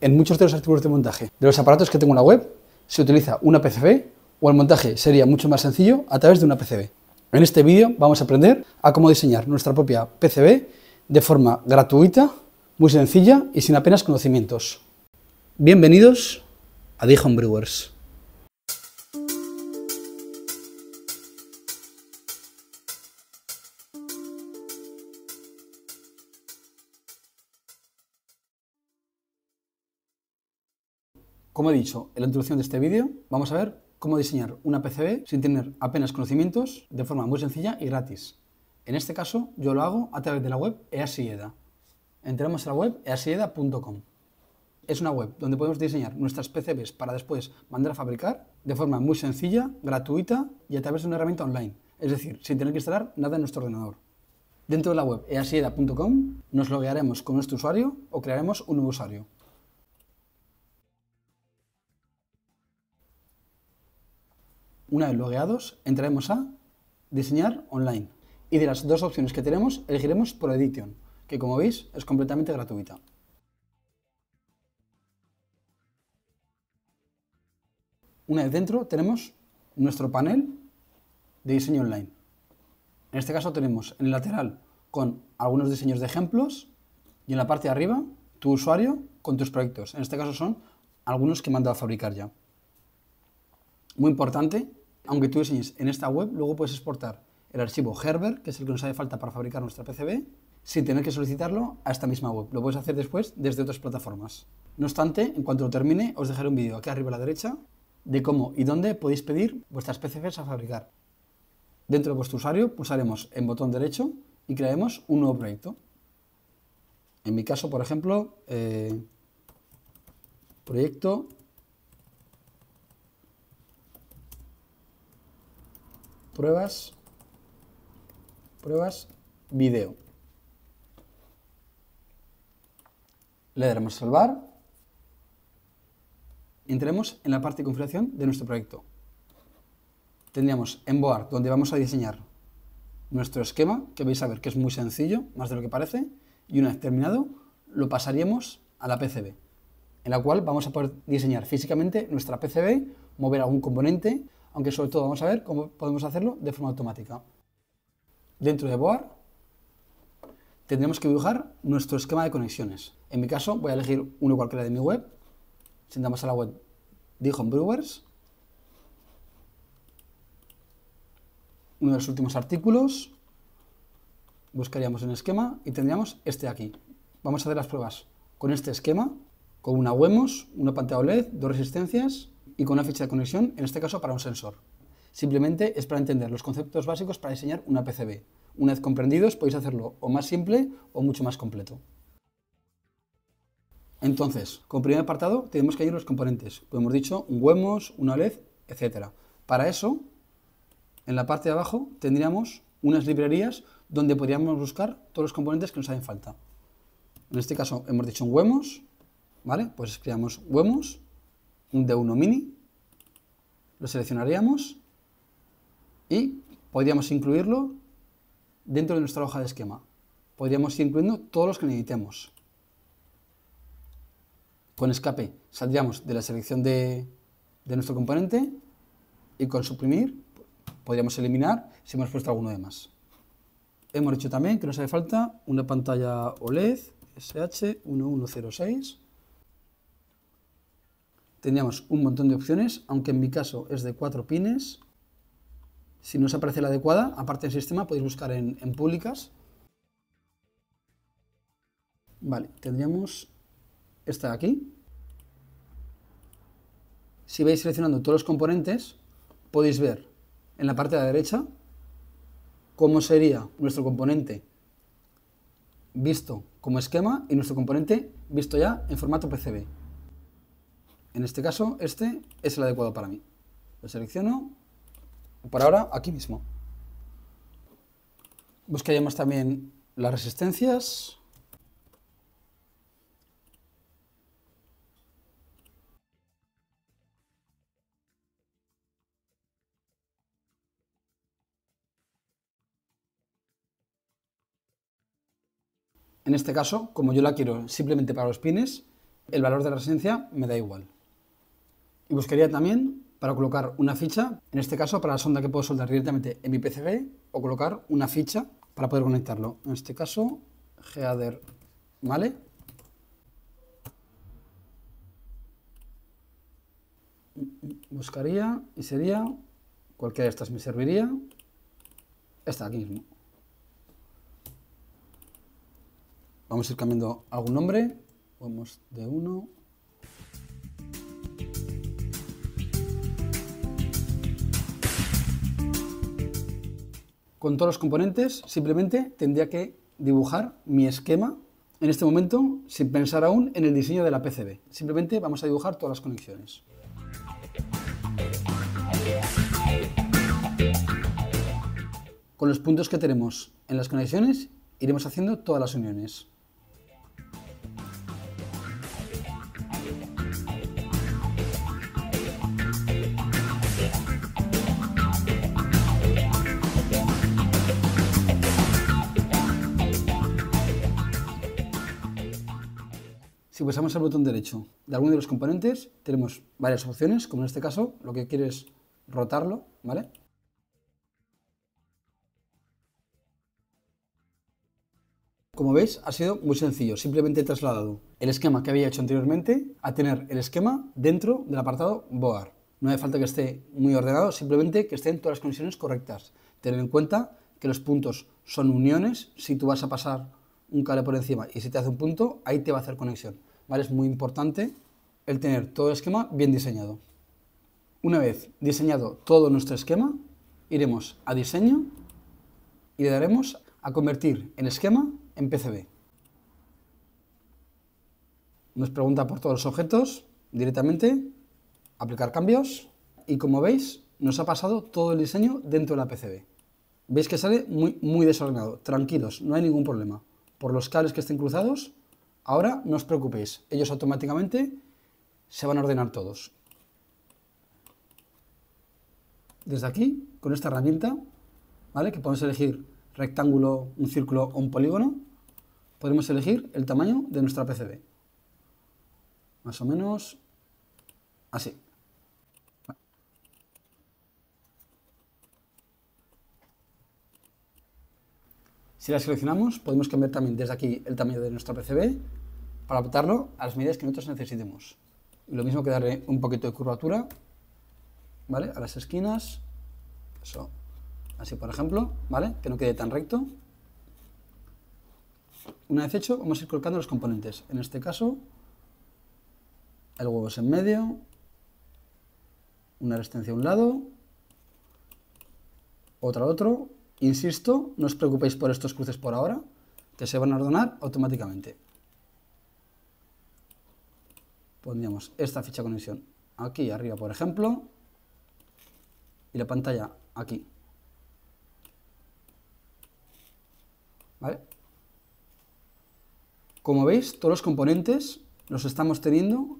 en muchos de los artículos de montaje de los aparatos que tengo en la web se utiliza una PCB o el montaje sería mucho más sencillo a través de una PCB. En este vídeo vamos a aprender a cómo diseñar nuestra propia PCB de forma gratuita, muy sencilla y sin apenas conocimientos. Bienvenidos a The Brewers. Como he dicho en la introducción de este vídeo, vamos a ver cómo diseñar una PCB sin tener apenas conocimientos de forma muy sencilla y gratis. En este caso yo lo hago a través de la web EASIEDA. E Entramos a la web easieda.com. Es una web donde podemos diseñar nuestras PCBs para después mandar a fabricar de forma muy sencilla, gratuita y a través de una herramienta online, es decir, sin tener que instalar nada en nuestro ordenador. Dentro de la web easieda.com nos loguearemos con nuestro usuario o crearemos un nuevo usuario. Una vez logueados, entraremos a Diseñar online. Y de las dos opciones que tenemos, elegiremos por Edition, que como veis es completamente gratuita. Una vez dentro tenemos nuestro panel de diseño online. En este caso tenemos en el lateral con algunos diseños de ejemplos y en la parte de arriba tu usuario con tus proyectos. En este caso son algunos que me han a fabricar ya. Muy importante, aunque tú diseñes en esta web, luego puedes exportar el archivo Herbert, que es el que nos hace falta para fabricar nuestra PCB, sin tener que solicitarlo a esta misma web. Lo puedes hacer después desde otras plataformas. No obstante, en cuanto lo termine, os dejaré un vídeo aquí arriba a la derecha de cómo y dónde podéis pedir vuestras PCBs a fabricar. Dentro de vuestro usuario pulsaremos en botón derecho y crearemos un nuevo proyecto. En mi caso, por ejemplo, eh, proyecto pruebas, pruebas, video. Le daremos salvar. entremos en la parte de configuración de nuestro proyecto. Tendríamos en Board, donde vamos a diseñar nuestro esquema, que vais a ver que es muy sencillo, más de lo que parece, y una vez terminado, lo pasaríamos a la PCB, en la cual vamos a poder diseñar físicamente nuestra PCB, mover algún componente, aunque sobre todo vamos a ver cómo podemos hacerlo de forma automática. Dentro de Boar tendremos que dibujar nuestro esquema de conexiones. En mi caso voy a elegir uno cualquiera de mi web. Si andamos a la web de Brewers, uno de los últimos artículos, buscaríamos un esquema y tendríamos este de aquí. Vamos a hacer las pruebas con este esquema, con una WEMOS, una pantalla OLED, dos resistencias y con una ficha de conexión, en este caso para un sensor. Simplemente es para entender los conceptos básicos para diseñar una PCB. Una vez comprendidos podéis hacerlo o más simple o mucho más completo. Entonces, como primer apartado tenemos que añadir los componentes, hemos dicho, un huemos, una LED, etc. Para eso, en la parte de abajo tendríamos unas librerías donde podríamos buscar todos los componentes que nos hacen falta. En este caso hemos dicho un huemos, ¿vale? Pues escribamos huemos un d mini, lo seleccionaríamos y podríamos incluirlo dentro de nuestra hoja de esquema. Podríamos ir incluyendo todos los que necesitemos. Con escape saldríamos de la selección de, de nuestro componente y con suprimir podríamos eliminar si hemos puesto alguno de más. Hemos dicho también que nos hace falta una pantalla OLED SH1106 Tendríamos un montón de opciones, aunque en mi caso es de cuatro pines. Si no os aparece la adecuada, aparte del sistema, podéis buscar en, en públicas. Vale, tendríamos esta de aquí. Si vais seleccionando todos los componentes, podéis ver en la parte de la derecha cómo sería nuestro componente visto como esquema y nuestro componente visto ya en formato PCB. En este caso, este es el adecuado para mí. Lo selecciono, por ahora, aquí mismo. Buscaríamos también las resistencias. En este caso, como yo la quiero simplemente para los pines, el valor de la resistencia me da igual y buscaría también para colocar una ficha, en este caso para la sonda que puedo soldar directamente en mi PCB o colocar una ficha para poder conectarlo. En este caso, header, ¿vale? Buscaría y sería, cualquiera de estas me serviría, esta aquí mismo. Vamos a ir cambiando algún nombre, vamos de uno con todos los componentes, simplemente tendría que dibujar mi esquema en este momento sin pensar aún en el diseño de la PCB. Simplemente vamos a dibujar todas las conexiones. Con los puntos que tenemos en las conexiones iremos haciendo todas las uniones. Si pulsamos el botón derecho de alguno de los componentes, tenemos varias opciones, como en este caso, lo que quiero es rotarlo, ¿vale? Como veis, ha sido muy sencillo. Simplemente he trasladado el esquema que había hecho anteriormente a tener el esquema dentro del apartado BOAR. No hace falta que esté muy ordenado, simplemente que estén todas las condiciones correctas. Tener en cuenta que los puntos son uniones. Si tú vas a pasar un cable por encima y si te hace un punto, ahí te va a hacer conexión. ¿vale? Es muy importante el tener todo el esquema bien diseñado. Una vez diseñado todo nuestro esquema, iremos a diseño y le daremos a convertir en esquema en PCB. Nos pregunta por todos los objetos, directamente, aplicar cambios y como veis nos ha pasado todo el diseño dentro de la PCB. Veis que sale muy, muy desordenado, tranquilos, no hay ningún problema por los cables que estén cruzados, ahora no os preocupéis, ellos automáticamente se van a ordenar todos. Desde aquí, con esta herramienta, ¿vale? que podemos elegir rectángulo, un círculo o un polígono, podemos elegir el tamaño de nuestra PCB. Más o menos así. Si la seleccionamos, podemos cambiar también desde aquí el tamaño de nuestro PCB para adaptarlo a las medidas que nosotros necesitemos. lo mismo que darle un poquito de curvatura, ¿vale? A las esquinas, eso, así por ejemplo, ¿vale? Que no quede tan recto. Una vez hecho, vamos a ir colocando los componentes. En este caso, el huevo es en medio, una resistencia a un lado, otra al otro, Insisto, no os preocupéis por estos cruces por ahora, que se van a ordenar automáticamente. Pondríamos esta ficha de conexión aquí arriba, por ejemplo, y la pantalla aquí. ¿Vale? Como veis, todos los componentes los estamos teniendo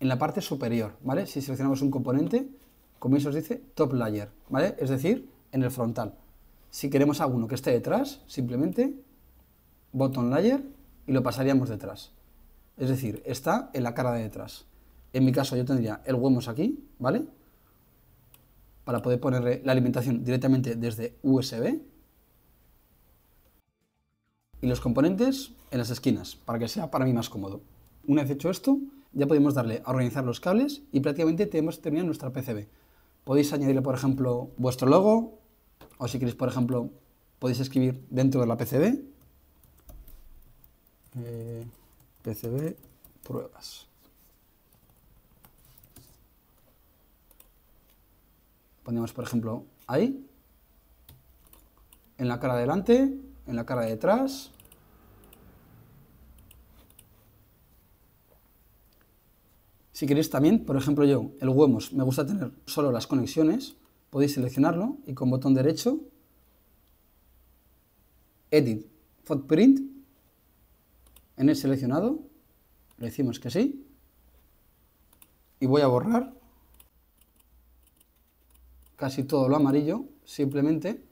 en la parte superior, ¿vale? Si seleccionamos un componente, como eso os dice, top layer, ¿vale? Es decir, en el frontal. Si queremos alguno que esté detrás, simplemente botón layer y lo pasaríamos detrás. Es decir, está en la cara de detrás. En mi caso yo tendría el huemos aquí, ¿vale? Para poder ponerle la alimentación directamente desde USB. Y los componentes en las esquinas, para que sea para mí más cómodo. Una vez hecho esto, ya podemos darle a organizar los cables y prácticamente tenemos terminado nuestra PCB. Podéis añadirle, por ejemplo, vuestro logo, o si queréis, por ejemplo, podéis escribir dentro de la PCB, eh, PCB pruebas. Ponemos, por ejemplo, ahí, en la cara delante, en la cara de detrás, Si queréis también, por ejemplo yo, el WEMOS, me gusta tener solo las conexiones podéis seleccionarlo y con botón derecho, Edit Footprint, en el seleccionado, le decimos que sí, y voy a borrar casi todo lo amarillo, simplemente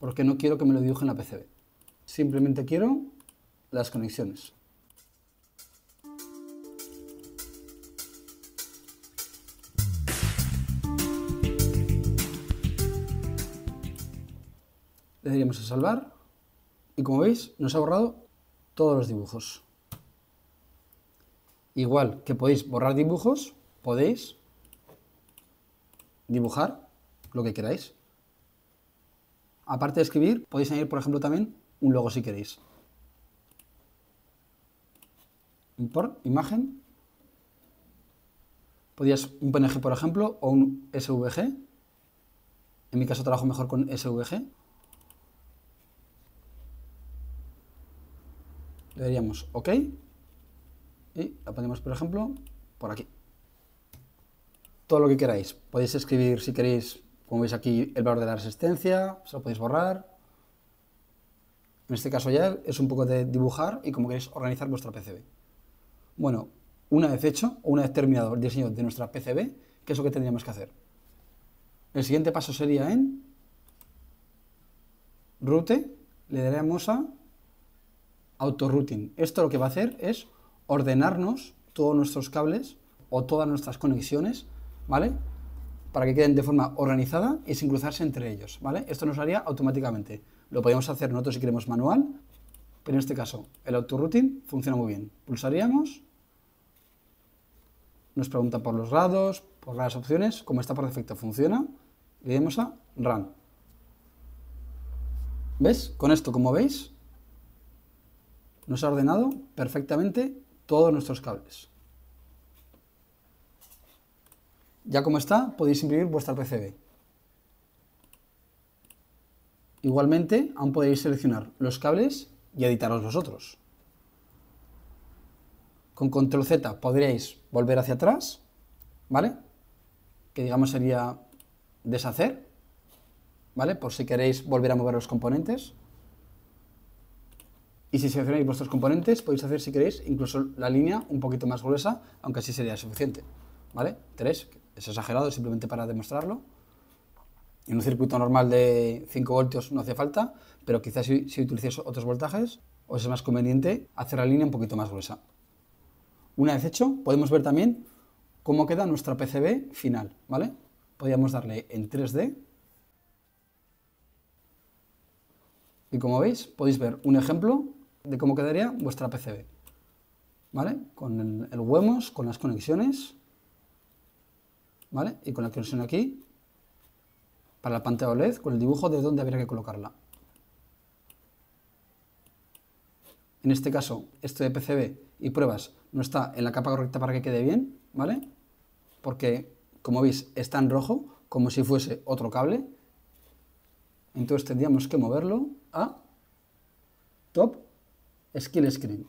porque no quiero que me lo dibuje en la PCB. Simplemente quiero las conexiones. le a salvar y como veis nos ha borrado todos los dibujos. Igual que podéis borrar dibujos, podéis dibujar lo que queráis. Aparte de escribir, podéis añadir, por ejemplo, también un logo si queréis. Import, imagen. Podías un PNG, por ejemplo, o un SVG. En mi caso trabajo mejor con SVG. Le daríamos OK y la ponemos, por ejemplo, por aquí. Todo lo que queráis. Podéis escribir, si queréis, como veis aquí, el valor de la resistencia, se lo podéis borrar. En este caso ya es un poco de dibujar y como queréis organizar vuestra PCB. Bueno, una vez hecho, o una vez terminado el diseño de nuestra PCB, ¿qué es lo que tendríamos que hacer? El siguiente paso sería en route, le daríamos a autorouting. Esto lo que va a hacer es ordenarnos todos nuestros cables o todas nuestras conexiones, ¿vale? Para que queden de forma organizada y sin cruzarse entre ellos, ¿vale? Esto nos haría automáticamente. Lo podemos hacer nosotros si queremos manual, pero en este caso el autorouting funciona muy bien. Pulsaríamos, nos pregunta por los lados, por las opciones, como está por defecto funciona, le damos a Run. ¿Ves? Con esto, como veis, nos ha ordenado perfectamente todos nuestros cables. Ya como está, podéis imprimir vuestra PCB. Igualmente, aún podéis seleccionar los cables y editarlos vosotros. Con control Z podríais volver hacia atrás, ¿vale? Que digamos sería deshacer, ¿vale? Por si queréis volver a mover los componentes. Y si seleccionáis vuestros componentes, podéis hacer, si queréis, incluso la línea un poquito más gruesa, aunque así sería suficiente. ¿Vale? 3, es exagerado, simplemente para demostrarlo. En un circuito normal de 5 voltios no hace falta, pero quizás si, si otros voltajes, os es más conveniente hacer la línea un poquito más gruesa. Una vez hecho, podemos ver también cómo queda nuestra PCB final, ¿vale? Podríamos darle en 3D. Y como veis, podéis ver un ejemplo de cómo quedaría vuestra PCB. ¿Vale? Con el, huemos, con las conexiones. ¿Vale? Y con la conexión aquí. Para la pantalla OLED, con el dibujo de dónde habría que colocarla. En este caso, esto de PCB y pruebas no está en la capa correcta para que quede bien, ¿vale? Porque, como veis, está en rojo, como si fuese otro cable. Entonces tendríamos que moverlo a top skill screen.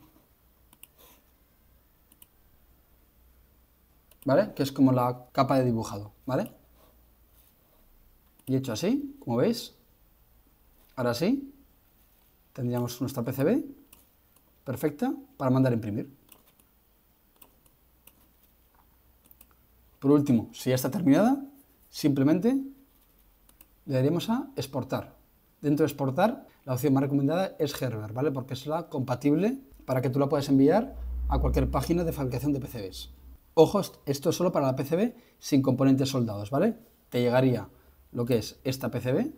¿Vale? Que es como la capa de dibujado, ¿vale? Y hecho así, como veis. Ahora sí, tendríamos nuestra PCB perfecta para mandar a imprimir. Por último, si ya está terminada, simplemente le daremos a exportar. Dentro de exportar, la opción más recomendada es Gerber, ¿vale? Porque es la compatible para que tú la puedas enviar a cualquier página de fabricación de PCBs. Ojo, esto es solo para la PCB sin componentes soldados, ¿vale? Te llegaría lo que es esta PCB,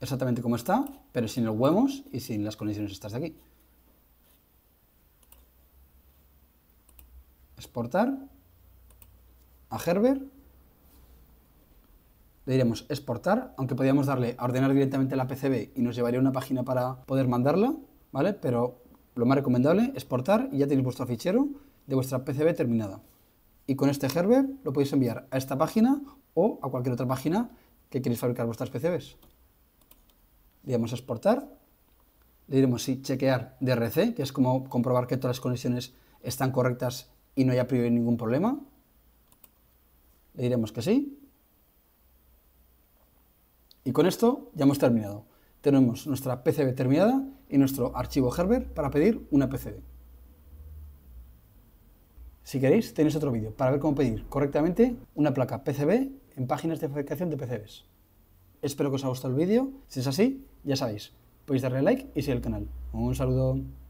exactamente como está, pero sin los huevos y sin las condiciones estas de aquí. Exportar a Gerber le diremos exportar, aunque podríamos darle a ordenar directamente la PCB y nos llevaría una página para poder mandarla, ¿vale? Pero lo más recomendable, exportar y ya tenéis vuestro fichero de vuestra PCB terminada. Y con este Gerber lo podéis enviar a esta página o a cualquier otra página que queréis fabricar vuestras PCBs. Le damos exportar, le diremos sí, chequear DRC, que es como comprobar que todas las conexiones están correctas y no haya ningún problema. Le diremos que sí y con esto ya hemos terminado. Tenemos nuestra PCB terminada y nuestro archivo Herbert para pedir una PCB. Si queréis, tenéis otro vídeo para ver cómo pedir correctamente una placa PCB en páginas de fabricación de PCBs. Espero que os haya gustado el vídeo. Si es así, ya sabéis, podéis darle like y seguir el canal. Un saludo.